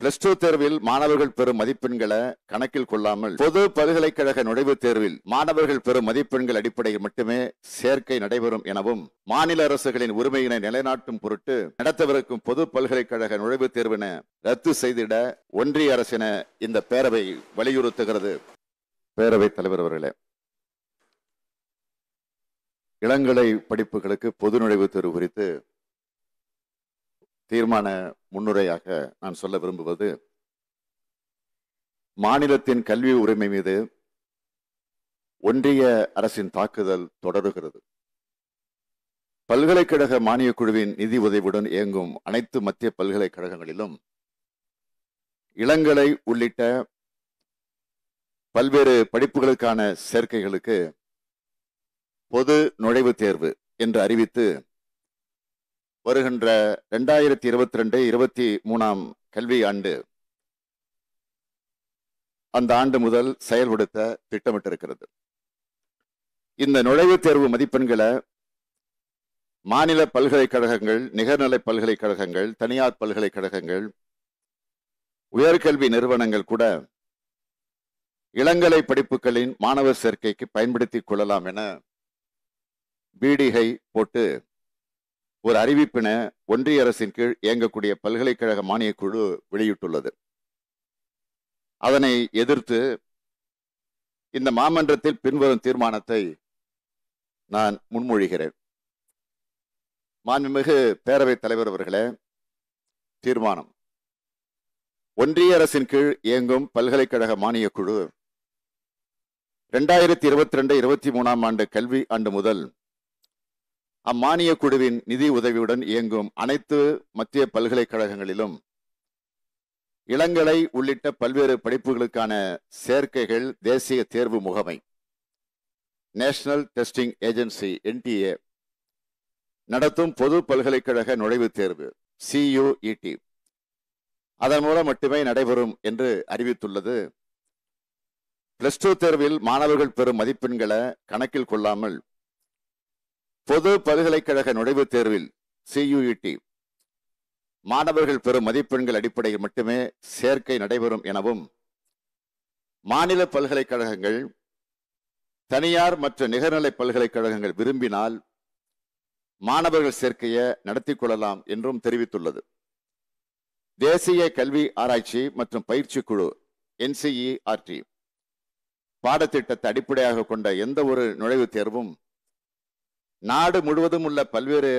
plus two தேர்வில் மாணவர்கள் பெறும் மதிப்பெண்களை கணக்கில் கொள்ளாமல் பொது பல்கலைக்கழக நுழைவுத் தேர்வில் மாணவர்கள் பெறும் மதிப்பெண்கள் அடிப்படையில் மட்டுமே சேர்க்கை நடைபெறும் எனவும் மாநில அரசுகளின் உரிமையினை நிலைநாட்டும் பொருட்டு நடத்தவிருக்கும் பொது பல்கலைக்கழக நுழைவுத் தேர்வின ரத்து செய்திட ஒன்றிய அரசின இந்த பேரவை வலியுறுத்துகிறது பேரவைத் தலைவர் அவர்களே இளங்கலை படிப்புகளுக்கு பொது நுழைவுத் தேர்வு குறித்து தீர்மான முன்னுரையாக நான் சொல்ல விரும்புவது மாநிலத்தின் கல்வி உரிமை மீது ஒன்றிய அரசின் தாக்குதல் தொடருகிறது பல்கலைக்கழக மானியக் குழுவின் நிதி உதவியுடன் இயங்கும் அனைத்து மத்திய பல்கலைக்கழகங்களிலும் இளங்கலை உள்ளிட்ட பல்வேறு படிப்புகளுக்கான சேர்க்கைகளுக்கு பொது நுழைவுத் தேர்வு என்று அறிவித்து வருகின்ற ரெண்டாயிரத்தி இருபத்தி ரெண்டு இருபத்தி மூணாம் கல்வி ஆண்டு அந்த ஆண்டு முதல் செயல்படுத்த திட்டமிட்டிருக்கிறது இந்த நுழைவுத் தேர்வு மதிப்பெண்களை மாநில பல்கலைக்கழகங்கள் நிகர்நிலை பல்கலைக்கழகங்கள் தனியார் பல்கலைக்கழகங்கள் உயர்கல்வி நிறுவனங்கள் கூட இளங்கலை படிப்புகளின் மாணவர் சேர்க்கைக்கு பயன்படுத்திக் கொள்ளலாம் என பீடிகை போட்டு ஒரு அறிவிப்பின ஒன்றிய அரசின் கீழ் இயங்கக்கூடிய பல்கலைக்கழக குழு வெளியிட்டுள்ளது அதனை எதிர்த்து இந்த மாமன்றத்தில் பின்வரும் தீர்மானத்தை நான் முன்மொழிகிறேன் மாண்புமிகு பேரவைத் தலைவர் அவர்களே தீர்மானம் ஒன்றிய அரசின் கீழ் இயங்கும் பல்கலைக்கழக குழு ரெண்டாயிரத்தி இருபத்தி ரெண்டு இருபத்தி மூணாம் ஆண்டு கல்வி ஆண்டு முதல் அம்மானிய குழுவின் நிதி உதவியுடன் இயங்கும் அனைத்து மத்திய பல்கலைக்கழகங்களிலும் இளங்கலை உள்ளிட்ட பல்வேறு படிப்புகளுக்கான சேர்க்கைகள் தேசிய தேர்வு முகமை நேஷனல் டெஸ்டிங் ஏஜென்சி என்டிஏ நடத்தும் பொது பல்கலைக்கழக நுழைவுத் தேர்வு சியுஇடி அதன் மூலம் மட்டுமே நடைபெறும் என்று அறிவித்துள்ளது பிளஸ் டூ தேர்வில் மாணவர்கள் பெறும் மதிப்பெண்களை கணக்கில் கொள்ளாமல் பொது பல்கலைக்கழக நுழைவுத் தேர்வில் சியுஇடி e மாணவர்கள் பெறும் மதிப்பெண்கள் அடிப்படையில் மட்டுமே சேர்க்கை நடைபெறும் எனவும் மாநில பல்கலைக்கழகங்கள் தனியார் மற்றும் நிகர்நிலை பல்கலைக்கழகங்கள் விரும்பினால் மாணவர்கள் சேர்க்கையை நடத்தி கொள்ளலாம் என்றும் தெரிவித்துள்ளது தேசிய கல்வி ஆராய்ச்சி மற்றும் பயிற்சி குழு என்சிஇஆர்டி e பாடத்திட்டத்தை அடிப்படையாக கொண்ட எந்த ஒரு நுழைவுத் தேர்வும் நாடு முழுவதும் உள்ள பல்வேறு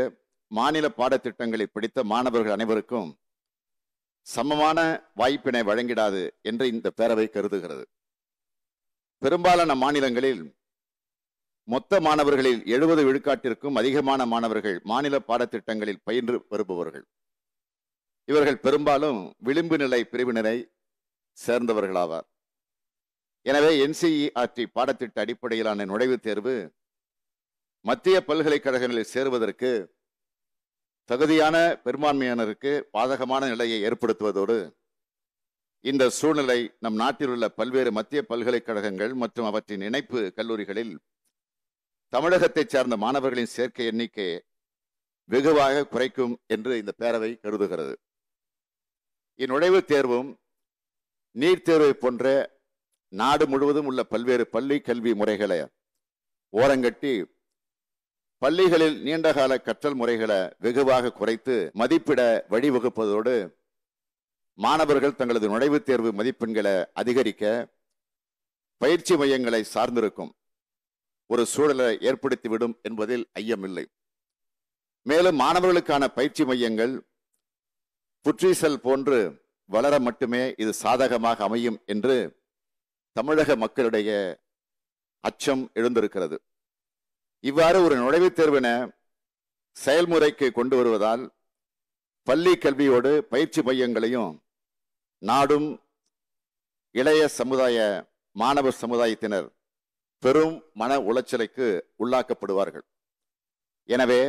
மாநில பாடத்திட்டங்களை படித்த மாணவர்கள் அனைவருக்கும் சமமான வாய்ப்பினை வழங்கிடாது என்று இந்த பேரவை கருதுகிறது பெரும்பாலான மாநிலங்களில் மொத்த மாணவர்களில் எழுபது விழுக்காட்டிற்கும் அதிகமான மாணவர்கள் மாநில பாடத்திட்டங்களில் பயின்று வருபவர்கள் இவர்கள் பெரும்பாலும் விளிம்பு நிலை பிரிவினரை சேர்ந்தவர்களாவார் எனவே என்சிஇஆர்டி பாடத்திட்ட அடிப்படையிலான நுழைவுத் தேர்வு மத்திய பல்கலைக்கழகங்களில் சேருவதற்கு தகுதியான பெரும்பான்மையினருக்கு பாதகமான நிலையை ஏற்படுத்துவதோடு இந்த சூழ்நிலை நம் நாட்டில் உள்ள பல்வேறு மத்திய பல்கலைக்கழகங்கள் மற்றும் அவற்றின் இணைப்பு கல்லூரிகளில் தமிழகத்தைச் சார்ந்த மாணவர்களின் சேர்க்கை எண்ணிக்கை வெகுவாக குறைக்கும் என்று இந்த பேரவை கருதுகிறது இந்நுழைவுத் தேர்வும் நீட் தேர்வை போன்ற நாடு முழுவதும் உள்ள பல்வேறு பள்ளி கல்வி முறைகளை ஓரங்கட்டி பள்ளிகளில் நீண்டகால கற்றல் முறைகளை வெகுவாக குறைத்து மதிப்பிட வழிவகுப்பதோடு மாணவர்கள் தங்களது நுழைவுத் தேர்வு மதிப்பெண்களை அதிகரிக்க பயிற்சி மையங்களை சார்ந்திருக்கும் ஒரு சூழலை ஏற்படுத்திவிடும் என்பதில் ஐயமில்லை மேலும் மாணவர்களுக்கான பயிற்சி மையங்கள் புற்றீசல் போன்று வளர மட்டுமே இது சாதகமாக அமையும் என்று தமிழக மக்களுடைய அச்சம் எழுந்திருக்கிறது இவ்வாறு ஒரு நுழைவுத் தேர்வின செயல்முறைக்கு கொண்டு வருவதால் பள்ளி கல்வியோடு பயிற்சி மையங்களையும் நாடும் இளைய சமுதாய மாணவர் சமுதாயத்தினர் பெரும் மன உளைச்சலுக்கு உள்ளாக்கப்படுவார்கள் எனவே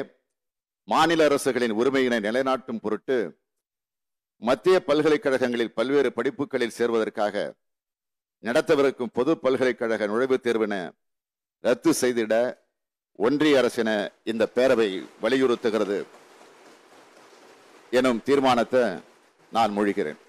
மாநில அரசுகளின் உரிமையினை நிலைநாட்டும் பொருட்டு மத்திய பல்கலைக்கழகங்களில் பல்வேறு படிப்புகளில் சேர்வதற்காக நடத்தவிருக்கும் பொது பல்கலைக்கழக நுழைவுத் தேர்வினை ரத்து செய்திட ஒன்றிய அரசின இந்த பேரவை வலியுறுத்துகிறது எனும் தீர்மானத்தை நான் மொழிகிறேன்